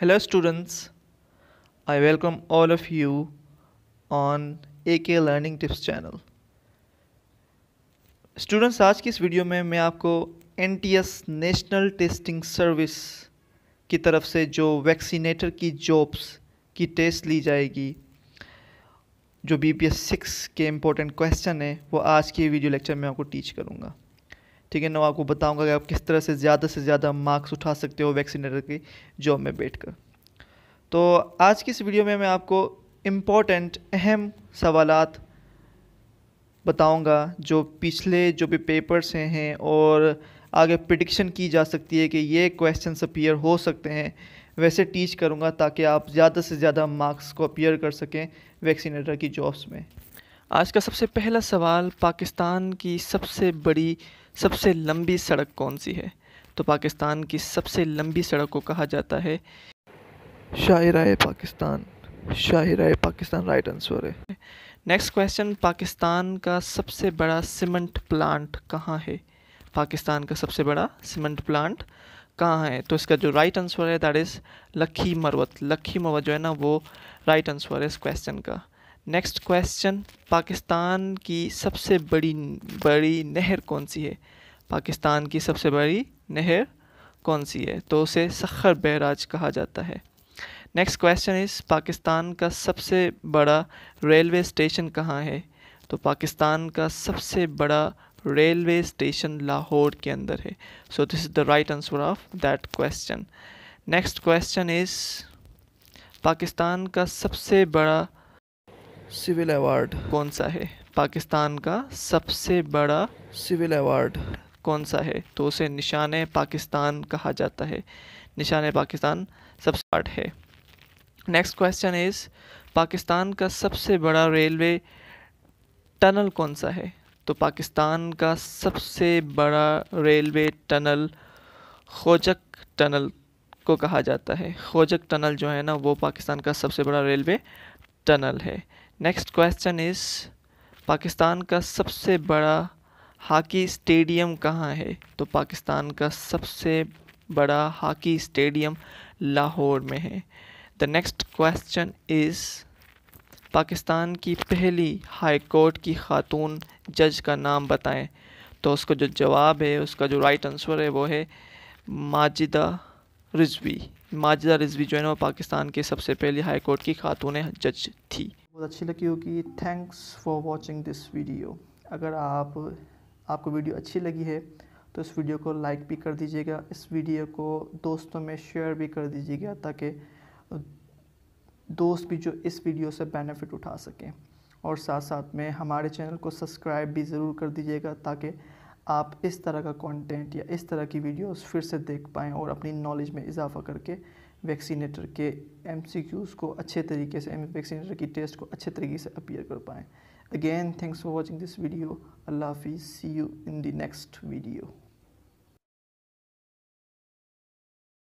hello students I welcome all of you on A K learning tips channel students आज की इस video में मैं आपको N T S National Testing Service की तरफ से जो वैक्सीनेटर की जॉब्स की टेस्ट ली जाएगी जो बी पी एस सिक्स के इम्पोर्टेंट क्वेश्चन है वो आज की वीडियो लेक्चर में आपको टीच करूँगा ठीक है ना आपको बताऊंगा कि आप किस तरह से ज़्यादा से ज़्यादा मार्क्स उठा सकते हो वैक्सीनेटर की जॉब में बैठकर तो आज की इस वीडियो में मैं आपको इम्पोर्टेंट अहम सवाल बताऊंगा जो पिछले जो भी पेपर्स हैं और आगे प्रडिक्शन की जा सकती है कि ये क्वेश्चन अपीयर हो सकते हैं वैसे टीच करूँगा ताकि आप ज़्यादा से ज़्यादा मार्क्स को अपीयर कर सकें वैक्सीनेटर की जॉब्स में आज का सबसे पहला सवाल पाकिस्तान की सबसे बड़ी सबसे लंबी सड़क कौन सी है तो पाकिस्तान की सबसे लंबी सड़क को कहा जाता है शाहरा पाकिस्तान शाहरा पाकिस्तान राइट आंसर है नेक्स्ट क्वेश्चन पाकिस्तान का सबसे बड़ा सीमेंट प्लांट कहाँ है पाकिस्तान का सबसे बड़ा सीमेंट प्लांट कहाँ है तो इसका जो राइट आंसर है दैट इज़ लखी मरवत लखी मरवत जो है ना वो राइट आंसर है इस क्वेश्चन का नेक्स्ट क्वेश्चन पाकिस्तान की सबसे बड़ी बड़ी नहर कौन सी है पाकिस्तान की सबसे बड़ी नहर कौन सी है तो उसे सखर बहराज कहा जाता है नेक्स्ट क्वेश्चन इस पाकिस्तान का सबसे बड़ा रेलवे स्टेशन कहाँ है तो पाकिस्तान का सबसे बड़ा रेलवे स्टेशन लाहौर के अंदर है so this is the right answer of that question next question is Pakistan का सबसे बड़ा सिविल अवार्ड कौन सा है पाकिस्तान का सबसे बड़ा सिविल अवार्ड कौन सा है तो उसे निशान पाकिस्तान कहा जाता है निशान पाकिस्तान सबसे बड़ा है नेक्स्ट क्वेश्चन इज़ पाकिस्तान का सबसे बड़ा रेलवे टनल कौन सा है तो पाकिस्तान का सबसे बड़ा रेलवे टनल खोजक टनल को कहा जाता है खोजक टनल जो है ना वो पाकिस्तान का सबसे बड़ा रेलवे टनल है नेक्स्ट क्वेश्चन इज़ पाकिस्तान का सबसे बड़ा हॉकी स्टेडियम कहाँ है तो पाकिस्तान का सबसे बड़ा हॉकी स्टेडियम लाहौर में है the next question is Pakistan की पहली हाई कोर्ट की खातून जज का नाम बताएं तो उसका जो जवाब है उसका जो राइट आंसर है वो है माजिदा रिजवी माजिदा रिजवी जो है ना वो पाकिस्तान की सबसे पहली हाई कोर्ट की खातून जज थी बहुत अच्छी लगी होगी thanks for watching this video अगर आप आपको वीडियो अच्छी लगी है तो इस वीडियो को लाइक भी कर दीजिएगा इस वीडियो को दोस्तों में शेयर भी कर दीजिएगा ताकि दोस्त भी जो इस वीडियो से बेनिफिट उठा सकें और साथ साथ में हमारे चैनल को सब्सक्राइब भी ज़रूर कर दीजिएगा ताकि आप इस तरह का कंटेंट या इस तरह की वीडियोस फिर से देख पाएँ और अपनी नॉलेज में इजाफा करके वैक्सीनेटर के एम को अच्छे तरीके से वैक्सीनेटर की टेस्ट को अच्छे तरीके से अपियर कर पाएँ again thanks for watching this video अल्लाह हाफिज़ see you in the next video